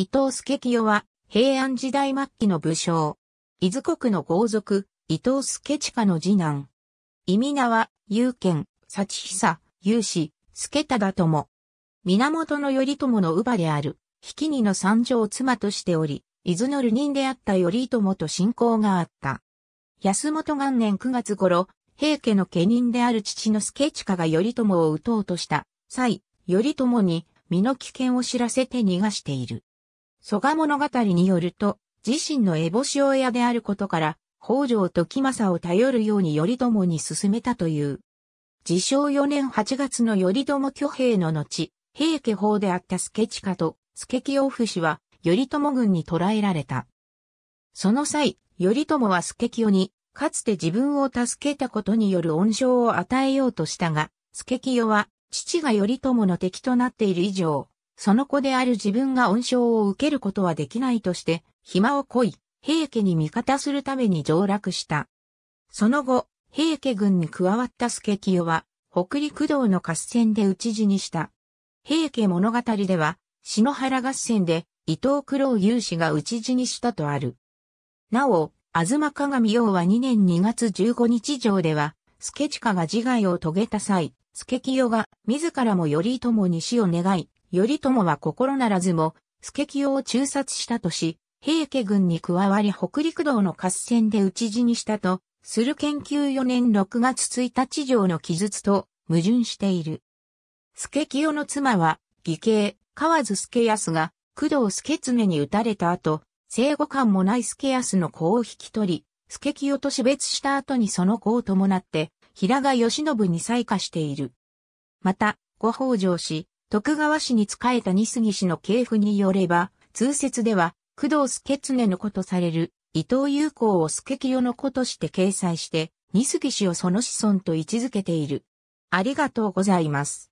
伊藤助清は、平安時代末期の武将。伊豆国の豪族、伊藤助近の次男。意味名は、有賢、幸久、有志、助忠友。源頼朝の乳母である、比企尼の三上妻としており、伊豆の流人であった頼朝と親交があった。安本元年9月頃、平家の家人である父の助近が頼朝を討とうとした際、頼朝に身の危険を知らせて逃がしている。蘇我物語によると、自身の烏帽子親であることから、北条時政を頼るように頼朝に進めたという。自称4年8月の頼朝挙兵の後、平家法であった助親と助清夫氏は、頼朝軍に捕らえられた。その際、頼朝は助清に、かつて自分を助けたことによる恩賞を与えようとしたが、助清は、父が頼朝の敵となっている以上、その子である自分が恩賞を受けることはできないとして、暇をこい、平家に味方するために上洛した。その後、平家軍に加わった助清は、北陸道の合戦で討ち死にした。平家物語では、篠原合戦で伊藤九郎勇士が討ち死にしたとある。なお、東鏡王は2年2月15日上では、助近が自害を遂げた際、助清が自らも頼朝に死を願い、頼朝は心ならずも、助清を中殺したとし、平家軍に加わり北陸道の合戦で討ち死にしたと、する研究4年6月1日上の記述と矛盾している。助清の妻は、義兄、河津助康が、工藤助常に撃たれた後、生後感もない助康の子を引き取り、助清と死別した後にその子を伴って、平賀義信に再化している。また、ご北条氏、徳川氏に仕えた二杉氏の系譜によれば、通説では、工藤助常の子とされる、伊藤友好を助清の子として掲載して、二杉氏をその子孫と位置づけている。ありがとうございます。